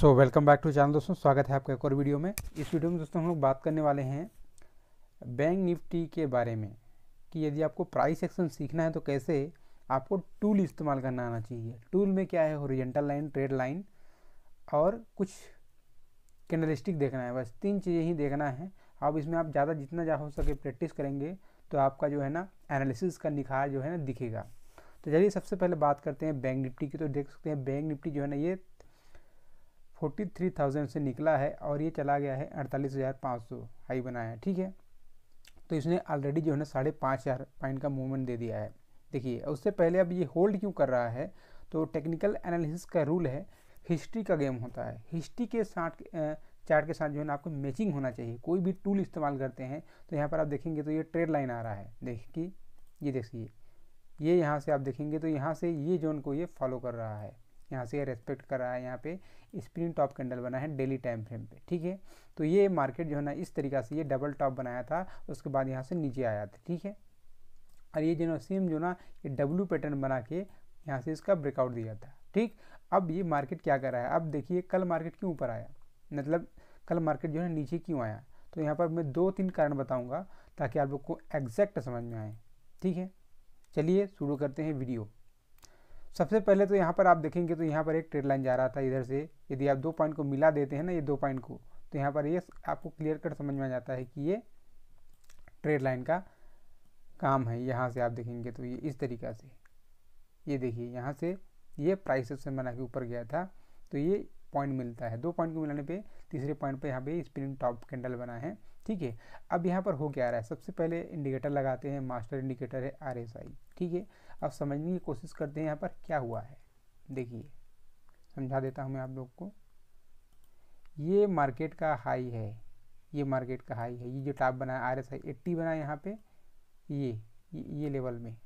so welcome back to channel दोस्तों स्वागत है आपका एक और वीडियो में इस वीडियो में दोस्तों हम लोग बात करने वाले हैं बैंक निफ्टी के बारे में कि यदि आपको प्राइस एक्शन सीखना है तो कैसे आपको टूल इस्तेमाल करना आना चाहिए टूल में क्या है ओरिजेंटल लाइन ट्रेड लाइन और कुछ कैंडलिस्टिक देखना है बस तीन चीज़ें ही देखना है अब इसमें आप ज़्यादा जितना ज़्यादा हो सके प्रैक्टिस करेंगे तो आपका जो है ना एनालिसिस का निखार जो है ना दिखेगा तो चलिए सबसे पहले बात करते हैं बैंक निफ्टी की तो देख सकते हैं बैंक निफ्टी जो है ना ये फोर्टी थ्री थाउजेंड से निकला है और ये चला गया है अड़तालीस हज़ार पाँच सौ हाई बनाया है ठीक है तो इसने ऑलरेडी जो है ना साढ़े पाँच हज़ार पॉइंट का मूवमेंट दे दिया है देखिए उससे पहले अब ये होल्ड क्यों कर रहा है तो टेक्निकल एनालिसिस का रूल है हिस्ट्री का गेम होता है हिस्ट्री के साथ चार्ट के साथ जो है ना आपको मैचिंग होना चाहिए कोई भी टूल इस्तेमाल करते हैं तो यहाँ पर आप देखेंगे तो ये ट्रेड लाइन आ रहा है देखिए ये देखिए ये यहाँ से आप देखेंगे तो यहाँ से ये जोन को ये फॉलो कर रहा है यहाँ से रेस्पेक्ट कर रहा है यहाँ पे स्प्रिंग टॉप कैंडल बना है डेली टाइम फ्रेम पे ठीक है तो ये मार्केट जो है ना इस तरीका से ये डबल टॉप बनाया था उसके बाद यहाँ से नीचे आया था ठीक है और ये जो ना सेम जो ना ये डब्लू पैटर्न बना के यहाँ से इसका ब्रेकआउट दिया था ठीक अब ये मार्केट क्या कर रहा है अब देखिए कल मार्केट क्यों ऊपर आया मतलब कल मार्केट जो है नीचे क्यों आया तो यहाँ पर मैं दो तीन कारण बताऊँगा ताकि आप लोग को एग्जैक्ट समझ में आए ठीक है चलिए शुरू करते हैं वीडियो सबसे पहले तो यहाँ पर आप देखेंगे तो यहाँ पर एक ट्रेड लाइन जा रहा था इधर से यदि आप दो पॉइंट को मिला देते हैं ना ये दो पॉइंट को तो यहाँ पर ये आपको क्लियर कट समझ में आ जाता है कि ये ट्रेड लाइन का काम है यहाँ से आप देखेंगे तो ये इस तरीका से ये देखिए यहाँ से ये प्राइस से बना के ऊपर गया था तो ये पॉइंट मिलता है दो पॉइंट को मिलाने पे तीसरे पॉइंट पे यहाँ पे स्प्रिंग टॉप कैंडल बना है ठीक है अब यहाँ पर हो क्या रहा है सबसे पहले इंडिकेटर लगाते हैं मास्टर इंडिकेटर है आर एस आई ठीक है अब समझने की कोशिश करते हैं यहाँ पर क्या हुआ है देखिए समझा देता हूँ मैं आप लोग को ये मार्केट का हाई है ये मार्केट का हाई है ये जो टॉप बना है आर एस आई एट्टी बना यहाँ पे ये ये लेवल में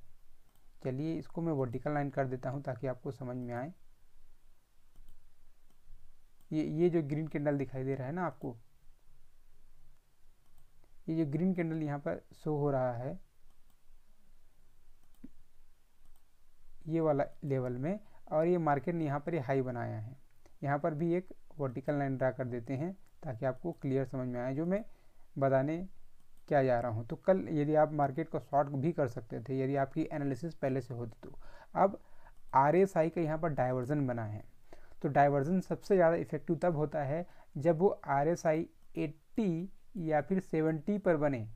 चलिए इसको मैं वर्टिकल लाइन कर देता हूँ ताकि आपको समझ में आए ये ये जो ग्रीन कैंडल दिखाई दे रहा है ना आपको ये जो ग्रीन कैंडल यहाँ पर शो हो रहा है ये वाला लेवल में और ये मार्केट ने यहाँ पर ये हाई बनाया है यहाँ पर भी एक वर्टिकल लाइन ड्रा कर देते हैं ताकि आपको क्लियर समझ में आए जो मैं बताने क्या जा रहा हूँ तो कल यदि आप मार्केट को शॉर्ट भी कर सकते थे यदि आपकी एनालिसिस पहले से होती तो अब आर एस आई का यहाँ पर डाइवर्जन बना है तो डाइवर्जन सबसे ज़्यादा इफेक्टिव तब होता है जब वो आर एस आई एट्टी या फिर सेवेंटी पर बने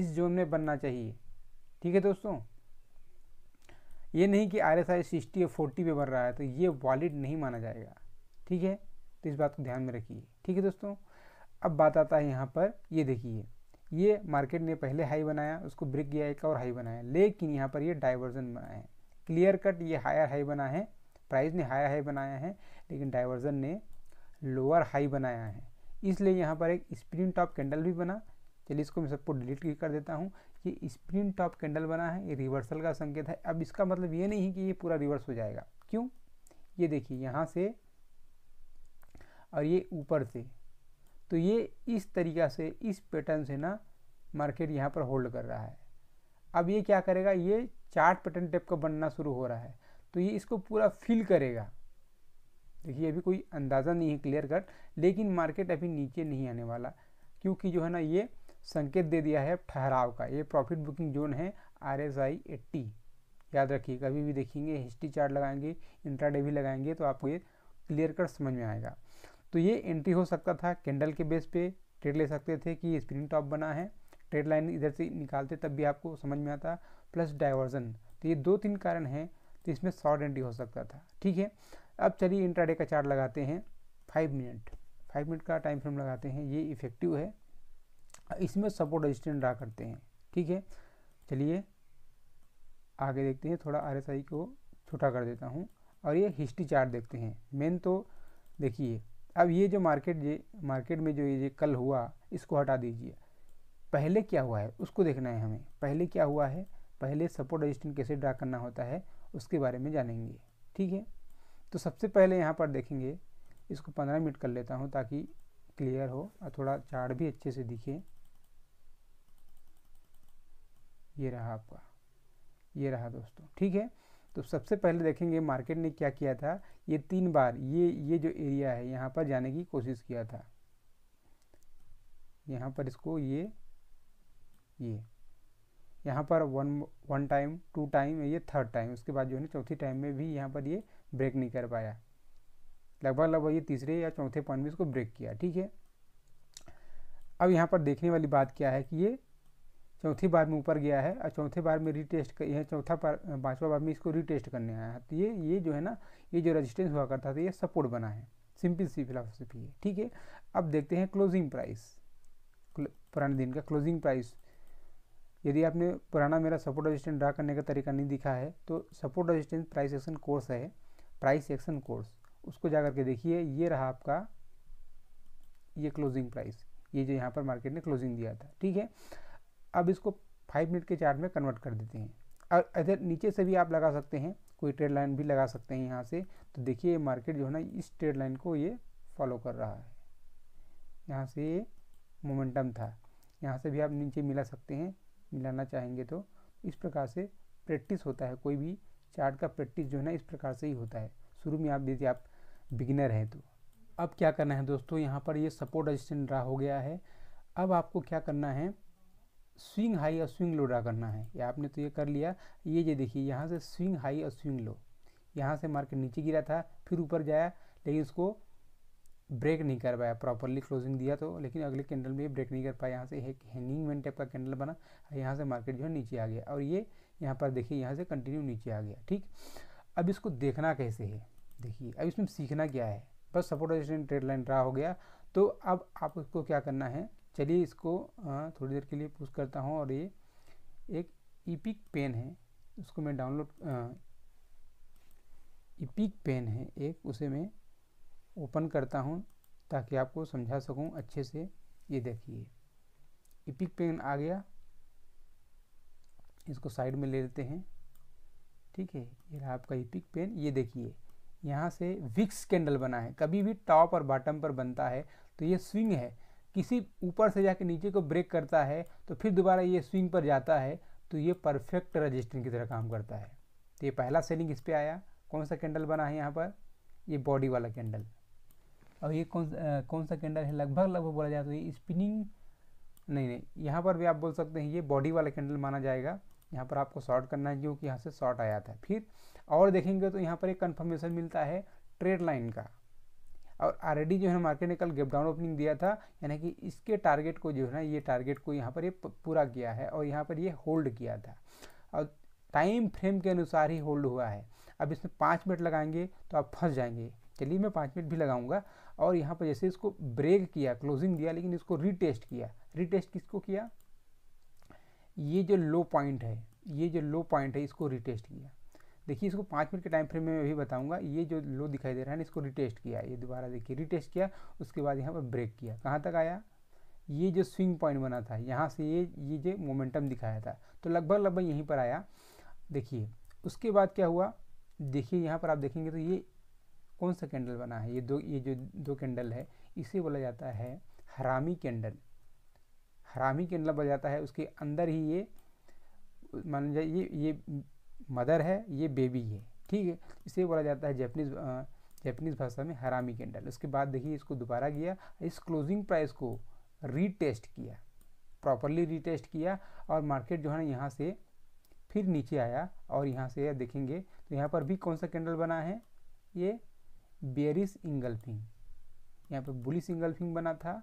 इस जोन में बनना चाहिए ठीक है दोस्तों ये नहीं कि आर एस आई सिक्सटी या फोर्टी पे बन रहा है तो ये वॉलिड नहीं माना जाएगा ठीक है तो इस बात को ध्यान में रखिए ठीक है दोस्तों अब बात आता है यहाँ पर ये देखिए ये मार्केट ने पहले हाई बनाया उसको ब्रेक किया एक और हाई बनाया लेकिन यहाँ पर ये डाइवर्जन बनाया है क्लियर कट ये हायर हाई बना है प्राइस ने हायर हाई बनाया है लेकिन डाइवर्जन ने लोअर हाई बनाया है इसलिए यहाँ पर एक स्प्रिंग टॉप कैंडल भी बना चलिए इसको मैं सबको डिलीट कर देता हूँ ये स्प्रिन टॉप कैंडल बना है ये रिवर्सल का संकेत है अब इसका मतलब ये नहीं कि ये पूरा रिवर्स हो जाएगा क्यों ये देखिए यहाँ से और ये ऊपर से तो ये इस तरीका से इस पैटर्न से ना मार्केट यहाँ पर होल्ड कर रहा है अब ये क्या करेगा ये चार्ट पैटर्न टाइप का बनना शुरू हो रहा है तो ये इसको पूरा फिल करेगा देखिए अभी कोई अंदाज़ा नहीं है क्लियर कट लेकिन मार्केट अभी नीचे नहीं आने वाला क्योंकि जो है ना ये संकेत दे दिया है ठहराव का ये प्रॉफिट बुकिंग जोन है आर एस आई एट्टी याद रखिए कभी भी देखेंगे हिस्ट्री चार्ट लगाएंगे इंट्राडे भी लगाएंगे तो आपको ये क्लियर कट समझ में आएगा तो ये एंट्री हो सकता था कैंडल के बेस पे ट्रेड ले सकते थे कि स्प्रिंग टॉप बना है ट्रेड लाइन इधर से निकालते तब भी आपको समझ में आता प्लस डाइवर्जन तो ये दो तीन कारण हैं तो इसमें शॉर्ट एंट्री हो सकता था ठीक है अब चलिए इंट्राडे का चार्ट लगाते हैं फाइव मिनट फाइव मिनट का टाइम फ्रेम लगाते हैं ये इफेक्टिव है इसमें सपोर्ट रजिस्टेंट ड्रा करते हैं ठीक है चलिए आगे देखते हैं थोड़ा आर को छोटा कर देता हूँ और ये हिस्ट्री चार्ट देखते हैं मेन तो देखिए अब ये जो मार्केट ये मार्केट में जो ये कल हुआ इसको हटा दीजिए पहले क्या हुआ है उसको देखना है हमें पहले क्या हुआ है पहले सपोर्ट रजिस्टेंट कैसे ड्रा करना होता है उसके बारे में जानेंगे ठीक है तो सबसे पहले यहाँ पर देखेंगे इसको पंद्रह मिनट कर लेता हूँ ताकि क्लियर हो और थोड़ा चार्ट भी अच्छे से दिखे ये रहा आपका ये रहा दोस्तों ठीक है तो सबसे पहले देखेंगे मार्केट ने क्या किया था ये तीन बार ये ये जो एरिया है यहाँ पर जाने की कोशिश किया था यहाँ पर इसको ये ये यहाँ पर one one time two time ये थर्ड टाइम उसके बाद जो है चौथी टाइम में भी यहाँ पर ये ब्रेक नहीं कर पाया लगभग लगभग ये तीसरे या चौथे पॉइंट में इसको ब्रेक किया ठीक है अब यहाँ पर देखने वाली बात क्या है कि ये चौथी बार में ऊपर गया है और चौथे बार में रीटेस्ट यह चौथा बार पाँचवा बार में इसको रीटेस्ट करने आया है तो ये ये जो है ना ये जो रेजिस्टेंस हुआ करता था ये सपोर्ट बना है सिंपल सी फिलासफी है ठीक है अब देखते हैं क्लोजिंग प्राइस पुराने दिन का क्लोजिंग प्राइस यदि आपने पुराना मेरा सपोर्ट रजिस्टेंस ड्रा करने का तरीका नहीं दिखा है तो support resistance price action course है प्राइस एक्शन कोर्स उसको जा करके देखिए ये रहा आपका ये क्लोजिंग प्राइस ये जो यहाँ पर मार्केट ने क्लोजिंग दिया था ठीक है अब इसको फाइव मिनट के चार्ट में कन्वर्ट कर देते हैं और इधर नीचे से भी आप लगा सकते हैं कोई ट्रेड लाइन भी लगा सकते हैं यहाँ से तो देखिए ये मार्केट जो है ना इस ट्रेड लाइन को ये फॉलो कर रहा है यहाँ से ये मोमेंटम था यहाँ से भी आप नीचे मिला सकते हैं मिलाना चाहेंगे तो इस प्रकार से प्रैक्टिस होता है कोई भी चार्ट का प्रैक्टिस जो है ना इस प्रकार से ही होता है शुरू में आप यदि आप बिगिनर हैं तो अब क्या करना है दोस्तों यहाँ पर ये सपोर्ट रजिस्टेंट रहा हो गया है अब आपको क्या करना है स्विंग हाई और स्विंग लो ड्रा करना है या आपने तो ये कर लिया ये ये देखिए यहाँ से स्विंग हाई और स्विंग लो यहाँ से मार्केट नीचे गिरा था फिर ऊपर जाया लेकिन इसको ब्रेक नहीं कर पाया प्रॉपरली क्लोजिंग दिया तो लेकिन अगले कैंडल में ब्रेक नहीं कर पाया यहाँ से एक हैंगिंग मैन टाइप का कैंडल बना और यहाँ से मार्केट जो है नीचे आ गया और ये यहाँ पर देखिए यहाँ से कंटिन्यू नीचे आ गया ठीक अब इसको देखना कैसे है देखिए अब इसमें सीखना क्या है बस सपोर्ट ट्रेड लाइन ड्रा हो गया तो अब आप उसको क्या करना है चलिए इसको थोड़ी देर के लिए पुश करता हूँ और ये एक ईपिक पेन है उसको मैं डाउनलोड ईपिक पेन है एक उसे मैं ओपन करता हूँ ताकि आपको समझा सकूँ अच्छे से ये देखिए ईपिक पेन आ गया इसको साइड में ले लेते हैं ठीक है ये रहा आपका ईपिक पेन ये देखिए यहाँ से विक्स कैंडल बना है कभी भी टॉप और बॉटम पर बनता है तो ये स्विंग है किसी ऊपर से जाके नीचे को ब्रेक करता है तो फिर दोबारा ये स्विंग पर जाता है तो ये परफेक्ट रजिस्टेंस की तरह काम करता है तो ये पहला सेलिंग इस पर आया कौन सा कैंडल बना है यहाँ पर ये बॉडी वाला कैंडल और ये कौन आ, कौन सा कैंडल है लगभग लगभग बोला जाए तो ये स्पिनिंग नहीं नहीं यहाँ पर भी आप बोल सकते हैं ये बॉडी वाला कैंडल माना जाएगा यहाँ पर आपको शॉर्ट करना है क्योंकि यहाँ से शॉर्ट आया था फिर और देखेंगे तो यहाँ पर एक कन्फर्मेशन मिलता है ट्रेड लाइन का और ऑलरेडी जो है मार्केट ने कल गेप डाउन ओपनिंग दिया था यानी कि इसके टारगेट को जो है ना ये टारगेट को यहाँ पर ये पूरा किया है और यहाँ पर ये होल्ड किया था और टाइम फ्रेम के अनुसार ही होल्ड हुआ है अब इसमें पाँच मिनट लगाएंगे तो आप फंस जाएंगे चलिए मैं पाँच मिनट भी लगाऊंगा और यहाँ पर जैसे इसको ब्रेक किया क्लोजिंग दिया लेकिन इसको रीटेस्ट किया रीटेस्ट किसको किया ये जो लो पॉइंट है ये जो लो पॉइंट है इसको रीटेस्ट किया देखिए इसको पाँच मिनट के टाइम फ्रेम में मैं भी बताऊंगा ये जो लो दिखाई दे रहा है ना इसको रिटेस्ट किया ये दोबारा देखिए रिटेस्ट किया उसके बाद यहाँ पर ब्रेक किया कहाँ तक आया ये जो स्विंग पॉइंट बना था यहाँ से ये ये जो मोमेंटम दिखाया था तो लगभग लगभग यहीं पर आया देखिए उसके बाद क्या हुआ देखिए यहाँ पर आप देखेंगे तो ये कौन सा कैंडल बना है ये दो ये जो दो कैंडल है इसे बोला जाता है हरामी कैंडल हरामी कैंडल बोला जाता है उसके अंदर ही ये मान लीजिए ये ये मदर है ये बेबी है ठीक है इसे बोला जाता है जैपनीज जैपनीज़ भाषा में हरामी कैंडल उसके बाद देखिए इसको दोबारा किया इस क्लोजिंग प्राइस को रीटेस्ट किया प्रॉपरली रीटेस्ट किया और मार्केट जो है ना यहाँ से फिर नीचे आया और यहाँ से देखेंगे तो यहाँ पर भी कौन सा कैंडल बना है ये बेरिस इंगल्फिंग यहाँ पर बुलिस इंगल्फिंग बना था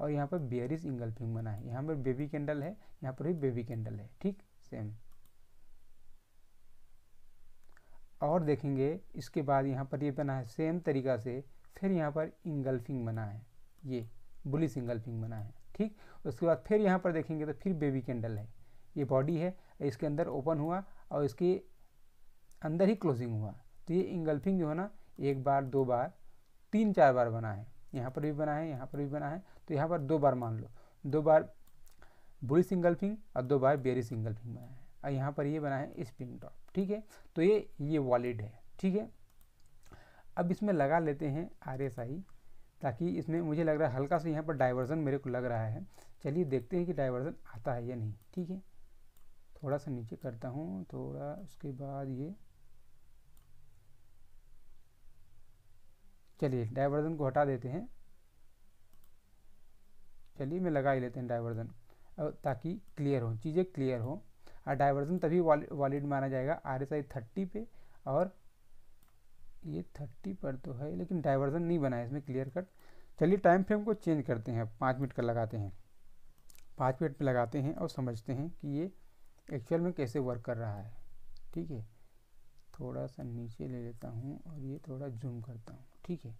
और यहाँ पर बेरिस इंगल्फिंग बना है यहाँ पर बेबी कैंडल है यहाँ पर भी बेबी कैंडल है ठीक सेम और देखेंगे इसके बाद यहाँ पर ये बना है सेम तरीका से फिर यहाँ पर इंगल्फिंग बना है ये बुलिस इंगल्फिंग बना है ठीक उसके बाद फिर यहाँ पर देखेंगे तो फिर बेबी कैंडल है ये बॉडी है इसके अंदर ओपन हुआ और इसके अंदर ही क्लोजिंग हुआ तो ये इंगल्फिंग जो है ना एक बार दो बार तीन चार बार बना है यहाँ पर भी बना है यहाँ पर भी बना है तो यहाँ पर दो बार मान लो दो बार बुलिस इंगल्फिंग और दो बार सिंगल फिंग बना है और यहाँ पर ये बना है स्पिन टॉप ठीक है तो ये ये वॉलिड है ठीक है अब इसमें लगा लेते हैं आर ताकि इसमें मुझे लग रहा है हल्का सा यहाँ पर डाइवर्जन मेरे को लग रहा है चलिए देखते हैं कि डाइवर्जन आता है या नहीं ठीक है थोड़ा सा नीचे करता हूँ थोड़ा उसके बाद ये चलिए डाइवर्जन को हटा देते हैं चलिए मैं लगा ही लेते हैं डाइवर्जन ताकि क्लियर हो चीज़ें क्लियर हो डाइवर्जन हाँ, तभी वॉलिड माना जाएगा आर एस आई थर्टी पे और ये थर्टी पर तो है लेकिन डाइवर्जन नहीं बना है इसमें क्लियर कट चलिए टाइम फ्रेम को चेंज करते हैं पाँच मिनट का लगाते हैं पाँच मिनट में लगाते हैं और समझते हैं कि ये एक्चुअल में कैसे वर्क कर रहा है ठीक है थोड़ा सा नीचे ले लेता हूँ और ये थोड़ा जूम करता हूँ ठीक है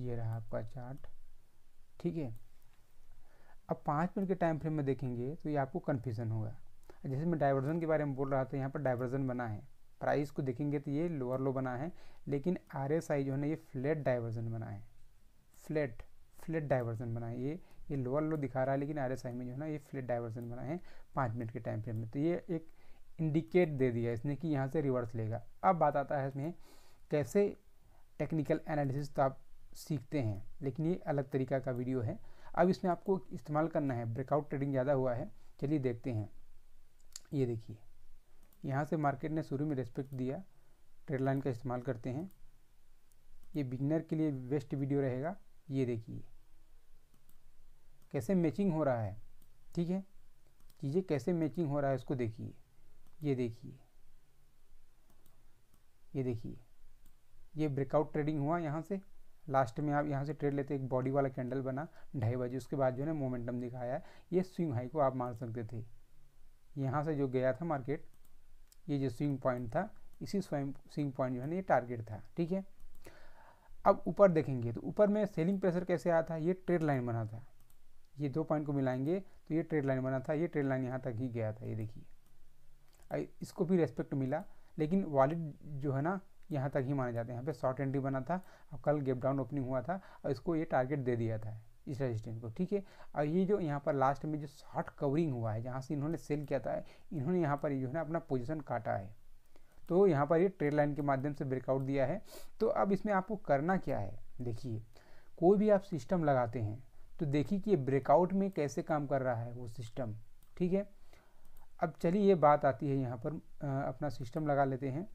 ये रहा आपका चार्ट ठीक है अब पाँच मिनट के टाइम फ्रेम में देखेंगे तो ये आपको कन्फ्यूज़न होगा जैसे मैं डाइवर्जन के बारे में बोल रहा था यहाँ पर डाइवर्जन बना है प्राइस को देखेंगे तो ये लोअर लो बना है लेकिन आर एस आई जो है ना ये फ्लैट डाइवर्जन बना है फ्लैट फ्लैट डाइवर्जन बना है ये ये लोअर लो दिखा रहा है लेकिन आर एस आई में जो है ना ये फ्लैट डाइवर्जन बना है पाँच मिनट के टाइम फ्रेम में तो ये एक इंडिकेट दे दिया इसने कि यहाँ से रिवर्स लेगा अब बात आता है इसमें कैसे टेक्निकल एनालिसिस तो आप सीखते हैं लेकिन ये अलग तरीका का वीडियो है अब इसमें आपको इस्तेमाल करना है ब्रेकआउट ट्रेडिंग ज़्यादा हुआ है चलिए देखते हैं ये देखिए यहाँ से मार्केट ने शुरू में रेस्पेक्ट दिया ट्रेड लाइन का इस्तेमाल करते हैं ये बिगनर के लिए बेस्ट वीडियो रहेगा ये देखिए कैसे मैचिंग हो रहा है ठीक है चीज़ें कैसे मैचिंग हो रहा है उसको देखिए ये देखिए ये देखिए ये ब्रेकआउट ट्रेडिंग हुआ यहाँ से लास्ट में आप यहाँ से ट्रेड लेते एक बॉडी वाला कैंडल बना ढाई बजे उसके बाद जो है मोमेंटम दिखाया है ये स्विंग हाई को आप मार सकते थे यहाँ से जो गया था मार्केट ये जो स्विंग पॉइंट था इसी स्वयं स्विंग पॉइंट जो है ना ये टारगेट था ठीक है अब ऊपर देखेंगे तो ऊपर में सेलिंग प्रेशर कैसे आया था ये ट्रेड लाइन बना था ये दो पॉइंट को मिलाएंगे तो ये ट्रेड लाइन बना था ये ट्रेड लाइन यहाँ तक ही गया था ये देखिए इसको भी रेस्पेक्ट मिला लेकिन वॉलेट जो है ना यहाँ तक ही माने जाते हैं यहाँ पे शॉर्ट एंट्री बना था और कल गेप डाउन ओपनिंग हुआ था और इसको ये टारगेट दे दिया था इस रेजिस्टेंस को ठीक है और ये जो यहाँ पर लास्ट में जो शॉर्ट कवरिंग हुआ है जहाँ से इन्होंने सेल किया था इन्होंने यहाँ पर जो है ना अपना पोजिशन काटा है तो यहाँ पर ये ट्रेड लाइन के माध्यम से ब्रेकआउट दिया है तो अब इसमें आपको करना क्या है देखिए कोई भी आप सिस्टम लगाते हैं तो देखिए कि ये ब्रेकआउट में कैसे काम कर रहा है वो सिस्टम ठीक है अब चलिए ये बात आती है यहाँ पर आ, अपना सिस्टम लगा लेते हैं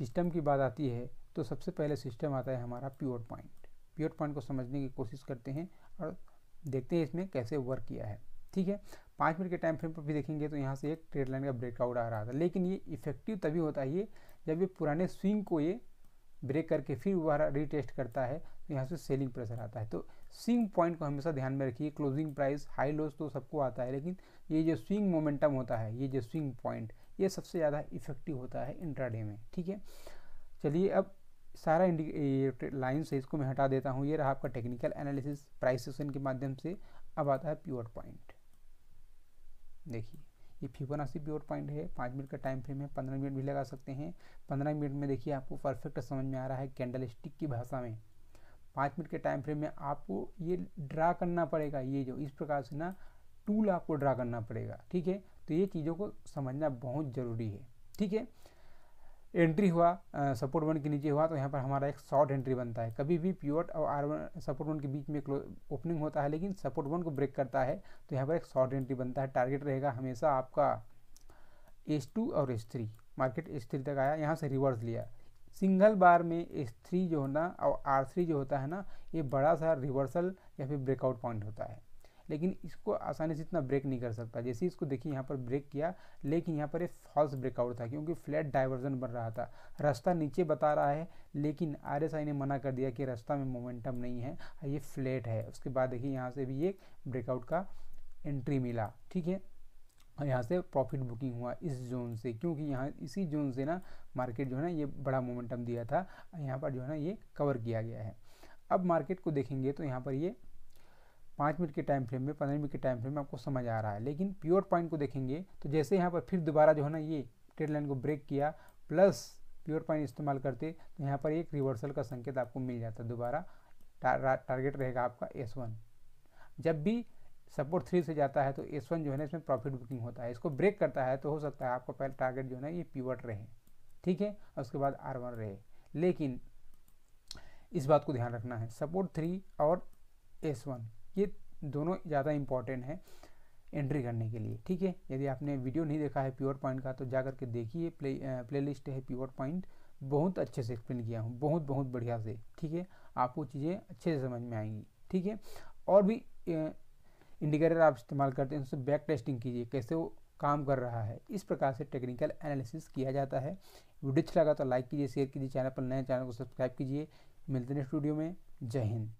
सिस्टम की बात आती है तो सबसे पहले सिस्टम आता है हमारा प्योर पॉइंट प्योर पॉइंट को समझने की कोशिश करते हैं और देखते हैं इसमें कैसे वर्क किया है ठीक है पाँच मिनट के टाइम फ्रेम पर भी देखेंगे तो यहाँ से एक ट्रेड लाइन का ब्रेकआउट आ रहा था लेकिन ये इफेक्टिव तभी होता है ये जब ये पुराने स्विंग को ये ब्रेक करके फिर दोबारा रीटेस्ट करता है तो यहाँ से सेलिंग प्रेशर आता है तो स्विंग पॉइंट को हमेशा ध्यान में रखिए क्लोजिंग प्राइस हाई लोज तो सबको आता है लेकिन ये जो स्विंग मोमेंटम होता है ये जो स्विंग पॉइंट ये सबसे ज़्यादा इफेक्टिव होता है इंट्राडे में ठीक है चलिए अब सारा ये लाइन्स है इसको मैं हटा देता हूँ ये रहा आपका टेक्निकल एनालिसिस प्राइस सेशन के माध्यम से अब आता है प्योर पॉइंट देखिए ये फिबोनाची प्योर पॉइंट है पाँच मिनट का टाइम फ्रेम है पंद्रह मिनट भी लगा सकते हैं पंद्रह मिनट में देखिए आपको परफेक्ट समझ में आ रहा है कैंडल की भाषा में पाँच मिनट के टाइम फ्रेम में आपको ये ड्रा करना पड़ेगा ये जो इस प्रकार से ना टूल आपको ड्रा करना पड़ेगा ठीक है तो ये चीज़ों को समझना बहुत ज़रूरी है ठीक है एंट्री हुआ सपोर्ट वन के नीचे हुआ तो यहाँ पर हमारा एक शॉर्ट एंट्री बनता है कभी भी प्योर और आर वन सपोर्ट वन के बीच में क्लोज ओपनिंग होता है लेकिन सपोर्ट वन को ब्रेक करता है तो यहाँ पर एक शॉर्ट एंट्री बनता है टारगेट रहेगा हमेशा आपका एस टू और S three market S three तक आया यहाँ से रिवर्स लिया सिंगल बार में एस थ्री जो होना और आर थ्री जो होता है ना ये बड़ा सा रिवर्सल या फिर ब्रेकआउट पॉइंट होता है लेकिन इसको आसानी से इतना ब्रेक नहीं कर सकता जैसे इसको देखिए यहाँ पर ब्रेक किया लेकिन यहाँ पर एक फॉल्स ब्रेकआउट था क्योंकि फ्लैट डाइवर्जन बन रहा था रास्ता नीचे बता रहा है लेकिन आर ने मना कर दिया कि रास्ता में मोमेंटम नहीं है ये फ्लैट है उसके बाद देखिए यहाँ से भी एक ब्रेकआउट का एंट्री मिला ठीक है और यहाँ से प्रॉफिट बुकिंग हुआ इस जोन से क्योंकि यहाँ इसी जोन से ना मार्केट जो है ना ये बड़ा मोमेंटम दिया था यहाँ पर जो है ना ये कवर किया गया है अब मार्केट को देखेंगे तो यहाँ पर ये पाँच मिनट के टाइम फ्रेम में पंद्रह मिनट के टाइम फ्रेम में आपको समझ आ रहा है लेकिन प्योर पॉइंट को देखेंगे तो जैसे यहाँ पर फिर दोबारा जो है ना ये ट्रेड लाइन को ब्रेक किया प्लस प्योर पॉइंट इस्तेमाल करते तो यहाँ पर एक रिवर्सल का संकेत आपको मिल जाता है दोबारा टारगेट रहेगा आपका एस वन जब भी सपोर्ट थ्री से जाता है तो एस वन जो है ना इसमें प्रॉफिट बुकिंग होता है इसको ब्रेक करता है तो हो सकता है आपका पहला टारगेट जो है ना ये पीवट रहे ठीक है और उसके बाद आर वन रहे लेकिन इस बात को ध्यान रखना है सपोर्ट थ्री और एस वन ये दोनों ज़्यादा इम्पॉर्टेंट है एंट्री करने के लिए ठीक है यदि आपने वीडियो नहीं देखा है प्योर पॉइंट का तो जा करके देखिए प्ले प्लेलिस्ट है प्योर पॉइंट बहुत अच्छे से एक्सप्लेन किया हूँ बहुत बहुत बढ़िया से ठीक है आपको चीज़ें अच्छे से समझ में आएंगी ठीक है और भी इंडिकेटर आप इस्तेमाल करते हैं उससे बैक टेस्टिंग कीजिए कैसे वो काम कर रहा है इस प्रकार से टेक्निकल एनालिसिस किया जाता है वीडियो अच्छा लगा तो लाइक कीजिए शेयर कीजिए चैनल पर नए चैनल को सब्सक्राइब कीजिए मिलते हैं नेक्स्ट वीडियो में जय हिंद